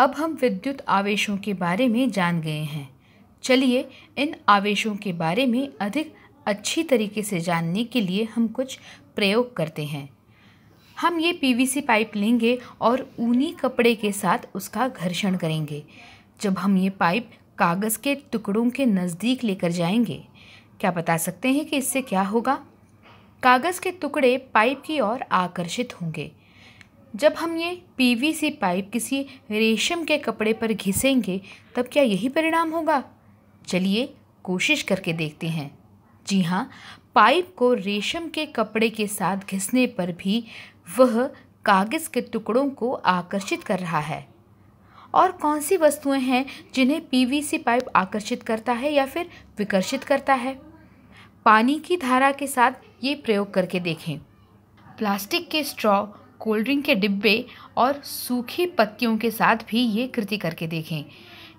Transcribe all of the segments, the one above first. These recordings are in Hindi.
अब हम विद्युत आवेशों के बारे में जान गए हैं चलिए इन आवेशों के बारे में अधिक अच्छी तरीके से जानने के लिए हम कुछ प्रयोग करते हैं हम ये पीवीसी पाइप लेंगे और ऊनी कपड़े के साथ उसका घर्षण करेंगे जब हम ये पाइप कागज़ के टुकड़ों के नज़दीक लेकर जाएंगे क्या बता सकते हैं कि इससे क्या होगा कागज़ के टुकड़े पाइप की ओर आकर्षित होंगे जब हम ये पीवीसी पाइप किसी रेशम के कपड़े पर घिसेंगे तब क्या यही परिणाम होगा चलिए कोशिश करके देखते हैं जी हाँ पाइप को रेशम के कपड़े के साथ घिसने पर भी वह कागज़ के टुकड़ों को आकर्षित कर रहा है और कौन सी वस्तुएं हैं जिन्हें पीवीसी पाइप आकर्षित करता है या फिर विकर्षित करता है पानी की धारा के साथ ये प्रयोग करके देखें प्लास्टिक के स्ट्रॉ कोल्ड ड्रिंक के डिब्बे और सूखी पत्तियों के साथ भी ये कृति करके देखें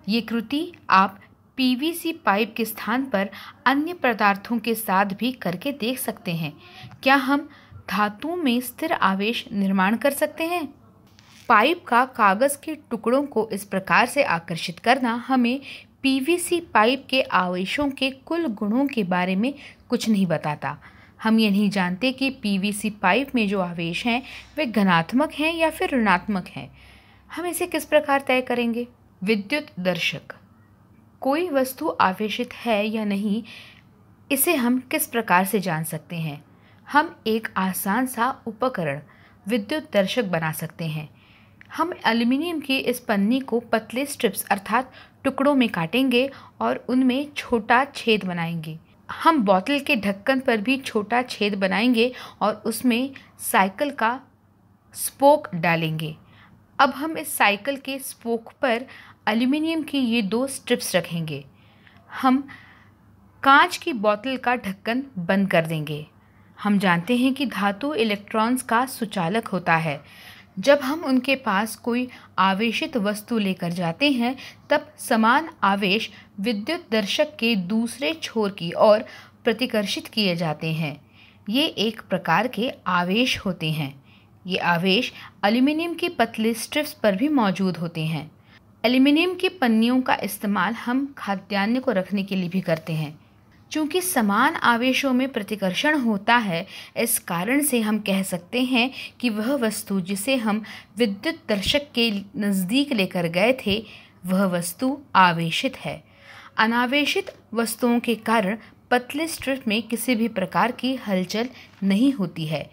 ये कृति आप पीवीसी पाइप के स्थान पर अन्य पदार्थों के साथ भी करके देख सकते हैं क्या हम धातु में स्थिर आवेश निर्माण कर सकते हैं पाइप का कागज़ के टुकड़ों को इस प्रकार से आकर्षित करना हमें पीवीसी पाइप के आवेशों के कुल गुणों के बारे में कुछ नहीं बताता हम ये नहीं जानते कि पीवीसी पाइप में जो आवेश हैं वे घनात्मक हैं या फिर ऋणात्मक हैं हम इसे किस प्रकार तय करेंगे विद्युत दर्शक कोई वस्तु आवेशित है या नहीं इसे हम किस प्रकार से जान सकते हैं हम एक आसान सा उपकरण विद्युत दर्शक बना सकते हैं हम एल्युमिनियम की इस पन्नी को पतले स्ट्रिप्स अर्थात टुकड़ों में काटेंगे और उनमें छोटा छेद बनाएंगे हम बोतल के ढक्कन पर भी छोटा छेद बनाएंगे और उसमें साइकिल का स्पोक डालेंगे अब हम इस साइकिल के स्पोक पर एल्युमिनियम की ये दो स्ट्रिप्स रखेंगे हम कांच की बोतल का ढक्कन बंद कर देंगे हम जानते हैं कि धातु इलेक्ट्रॉन्स का सुचालक होता है जब हम उनके पास कोई आवेशित वस्तु लेकर जाते हैं तब समान आवेश विद्युत दर्शक के दूसरे छोर की ओर प्रतिकर्षित किए जाते हैं ये एक प्रकार के आवेश होते हैं ये आवेश एल्युमिनियम की पतली स्ट्रिप्स पर भी मौजूद होते हैं एल्यूमिनियम की पन्नियों का इस्तेमाल हम खाद्यान्न को रखने के लिए भी करते हैं चूँकि समान आवेशों में प्रतिकर्षण होता है इस कारण से हम कह सकते हैं कि वह वस्तु जिसे हम विद्युत दर्शक के नज़दीक लेकर गए थे वह वस्तु आवेशित है अनावेशित वस्तुओं के कारण पतले स्ट्रिप में किसी भी प्रकार की हलचल नहीं होती है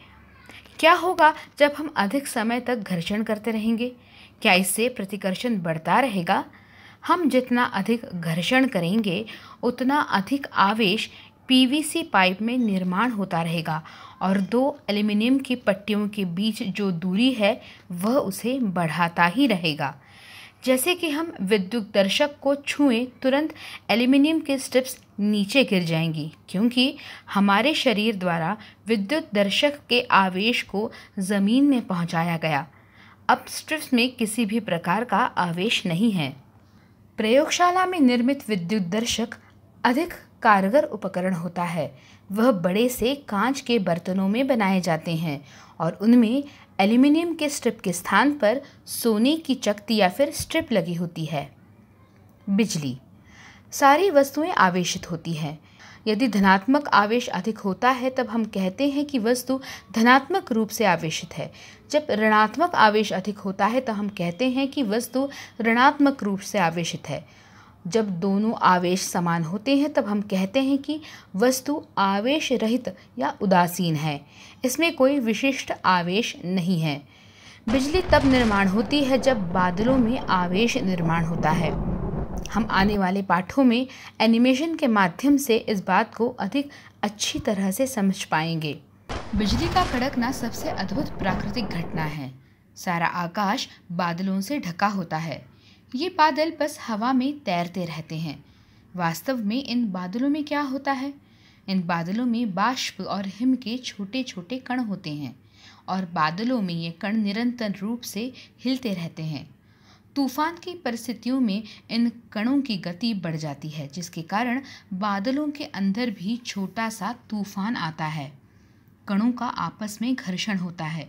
क्या होगा जब हम अधिक समय तक घर्षण करते रहेंगे क्या इससे प्रतिकर्षण बढ़ता रहेगा हम जितना अधिक घर्षण करेंगे उतना अधिक आवेश पीवीसी पाइप में निर्माण होता रहेगा और दो एल्युमिनियम की पट्टियों के बीच जो दूरी है वह उसे बढ़ाता ही रहेगा जैसे कि हम विद्युत दर्शक को छुएं तुरंत एल्युमिनियम के स्ट्रिप्स नीचे गिर जाएंगी क्योंकि हमारे शरीर द्वारा विद्युत दर्शक के आवेश को ज़मीन में पहुंचाया गया अब स्ट्रिप्स में किसी भी प्रकार का आवेश नहीं है प्रयोगशाला में निर्मित विद्युत दर्शक अधिक कारगर उपकरण होता है वह बड़े से कांच के बर्तनों में बनाए जाते हैं और उनमें एल्यूमिनियम के स्ट्रिप के स्थान पर सोने की चकती या फिर स्ट्रिप लगी होती है बिजली सारी वस्तुएं आवेशित होती हैं यदि धनात्मक आवेश अधिक होता है तब हम कहते हैं कि वस्तु धनात्मक रूप से आवेशित है जब ऋणात्मक आवेश अधिक होता है तो हम कहते हैं कि वस्तु ऋणात्मक रूप से आवेशित है जब दोनों आवेश समान होते हैं तब हम कहते हैं कि वस्तु आवेश रहित या उदासीन है इसमें कोई विशिष्ट आवेश नहीं है बिजली तब निर्माण होती है जब बादलों में आवेश निर्माण होता है हम आने वाले पाठों में एनिमेशन के माध्यम से इस बात को अधिक अच्छी तरह से समझ पाएंगे बिजली का कड़कना सबसे अद्भुत प्राकृतिक घटना है सारा आकाश बादलों से ढका होता है ये बादल बस हवा में तैरते रहते हैं वास्तव में इन बादलों में क्या होता है इन बादलों में बाष्प और हिम के छोटे छोटे कण होते हैं और बादलों में ये कण निरंतर रूप से हिलते रहते हैं तूफान की परिस्थितियों में इन कणों की गति बढ़ जाती है जिसके कारण बादलों के अंदर भी छोटा सा तूफान आता है कणों का आपस में घर्षण होता है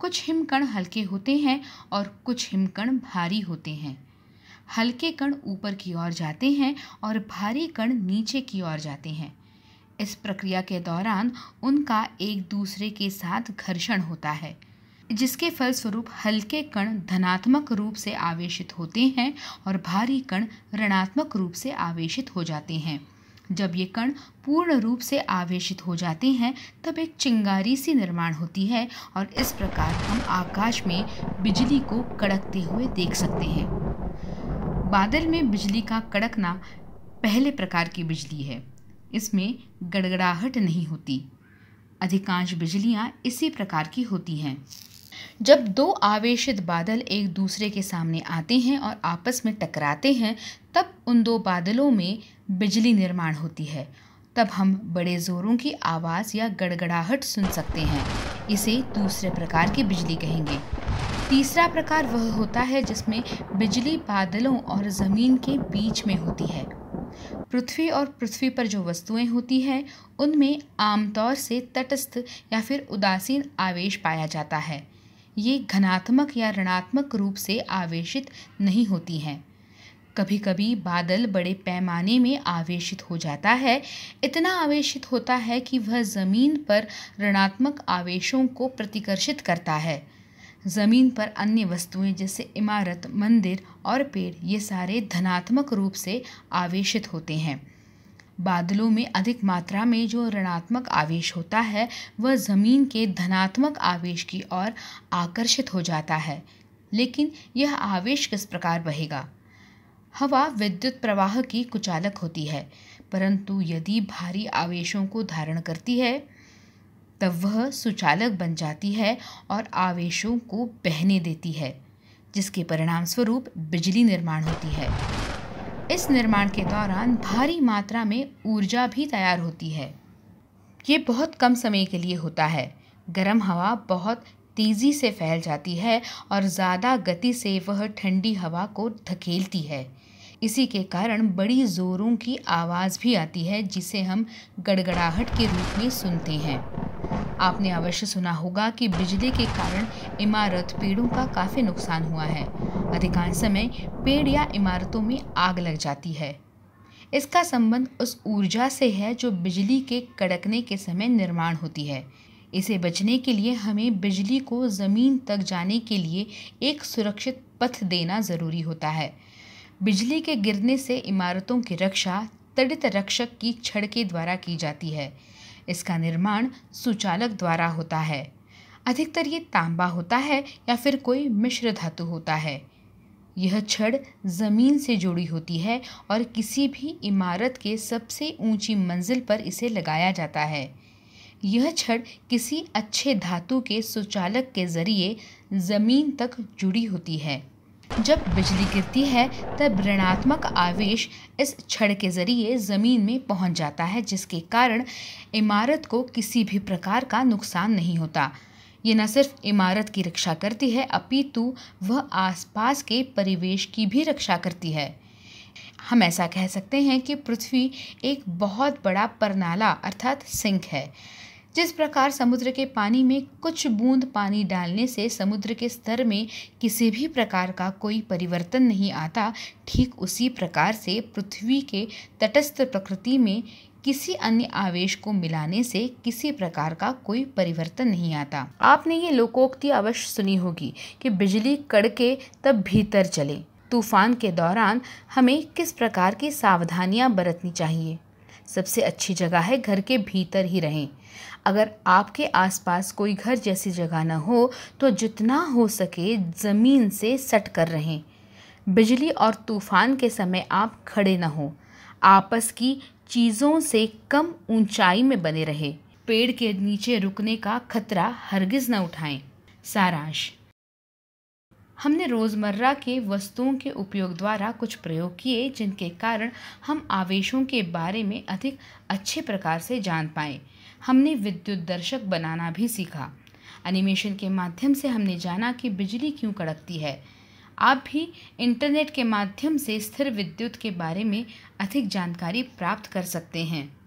कुछ हिमकण हल्के होते हैं और कुछ हिमकण भारी होते हैं हल्के कण ऊपर की ओर जाते हैं और भारी कण नीचे की ओर जाते हैं इस प्रक्रिया के दौरान उनका एक दूसरे के साथ घर्षण होता है जिसके फलस्वरूप हल्के कण धनात्मक रूप से आवेशित होते हैं और भारी कण ऋणात्मक रूप से आवेशित हो जाते हैं जब ये कण पूर्ण रूप से आवेशित हो जाते हैं तब एक चिंगारी सी निर्माण होती है और इस प्रकार हम आकाश में बिजली को कड़कते हुए देख सकते हैं बादल में बिजली का कड़कना पहले प्रकार की बिजली है इसमें गड़गड़ाहट नहीं होती अधिकांश बिजलियाँ इसी प्रकार की होती हैं जब दो आवेशित बादल एक दूसरे के सामने आते हैं और आपस में टकराते हैं तब उन दो बादलों में बिजली निर्माण होती है तब हम बड़े ज़ोरों की आवाज़ या गड़गड़ाहट सुन सकते हैं इसे दूसरे प्रकार की बिजली कहेंगे तीसरा प्रकार वह होता है जिसमें बिजली बादलों और ज़मीन के बीच में होती है पृथ्वी और पृथ्वी पर जो वस्तुएं होती हैं उनमें आमतौर से तटस्थ या फिर उदासीन आवेश पाया जाता है ये घनात्मक या ऋणात्मक रूप से आवेशित नहीं होती हैं कभी कभी बादल बड़े पैमाने में आवेशित हो जाता है इतना आवेशित होता है कि वह ज़मीन पर ऋणात्मक आवेशों को प्रतिकर्षित करता है ज़मीन पर अन्य वस्तुएं जैसे इमारत मंदिर और पेड़ ये सारे धनात्मक रूप से आवेशित होते हैं बादलों में अधिक मात्रा में जो ऋणात्मक आवेश होता है वह ज़मीन के धनात्मक आवेश की ओर आकर्षित हो जाता है लेकिन यह आवेश किस प्रकार बहेगा हवा विद्युत प्रवाह की कुचालक होती है परंतु यदि भारी आवेशों को धारण करती है तब वह सुचालक बन जाती है और आवेशों को बहने देती है जिसके परिणामस्वरूप बिजली निर्माण होती है इस निर्माण के दौरान भारी मात्रा में ऊर्जा भी तैयार होती है ये बहुत कम समय के लिए होता है गर्म हवा बहुत तेज़ी से फैल जाती है और ज़्यादा गति से वह ठंडी हवा को धकेलती है इसी के कारण बड़ी ज़ोरों की आवाज़ भी आती है जिसे हम गड़गड़ाहट के रूप में सुनते हैं आपने अवश्य सुना होगा कि बिजली के कारण इमारत पेड़ों का काफ़ी नुकसान हुआ है अधिकांश समय पेड़ या इमारतों में आग लग जाती है इसका संबंध उस ऊर्जा से है जो बिजली के कड़कने के समय निर्माण होती है इसे बचने के लिए हमें बिजली को ज़मीन तक जाने के लिए एक सुरक्षित पथ देना ज़रूरी होता है बिजली के गिरने से इमारतों की रक्षा तड़ित रक्षक की छड़ के द्वारा की जाती है इसका निर्माण सुचालक द्वारा होता है अधिकतर ये तांबा होता है या फिर कोई मिश्र धातु होता है यह छड़ ज़मीन से जुड़ी होती है और किसी भी इमारत के सबसे ऊंची मंजिल पर इसे लगाया जाता है यह छड़ किसी अच्छे धातु के सुचालक के ज़रिए ज़मीन तक जुड़ी होती है जब बिजली गिरती है तब ऋणात्मक आवेश इस छड़ के ज़रिए ज़मीन में पहुंच जाता है जिसके कारण इमारत को किसी भी प्रकार का नुकसान नहीं होता ये न सिर्फ इमारत की रक्षा करती है अपितु वह आसपास के परिवेश की भी रक्षा करती है हम ऐसा कह सकते हैं कि पृथ्वी एक बहुत बड़ा परनाला अर्थात सिंक है जिस प्रकार समुद्र के पानी में कुछ बूंद पानी डालने से समुद्र के स्तर में किसी भी प्रकार का कोई परिवर्तन नहीं आता ठीक उसी प्रकार से पृथ्वी के तटस्थ प्रकृति में किसी अन्य आवेश को मिलाने से किसी प्रकार का कोई परिवर्तन नहीं आता आपने ये लोकोक्ति अवश्य सुनी होगी कि बिजली कड़के तब भीतर चले तूफान के दौरान हमें किस प्रकार की सावधानियां बरतनी चाहिए सबसे अच्छी जगह है घर के भीतर ही रहें अगर आपके आसपास कोई घर जैसी जगह ना हो तो जितना हो सके ज़मीन से सट कर रहें बिजली और तूफ़ान के समय आप खड़े ना हो आपस की चीज़ों से कम ऊंचाई में बने रहे पेड़ के नीचे रुकने का खतरा हरगिज़ ना उठाएं सारांश हमने रोज़मर्रा के वस्तुओं के उपयोग द्वारा कुछ प्रयोग किए जिनके कारण हम आवेशों के बारे में अधिक अच्छे प्रकार से जान पाएँ हमने विद्युत दर्शक बनाना भी सीखा एनिमेशन के माध्यम से हमने जाना कि बिजली क्यों कड़कती है आप भी इंटरनेट के माध्यम से स्थिर विद्युत के बारे में अधिक जानकारी प्राप्त कर सकते हैं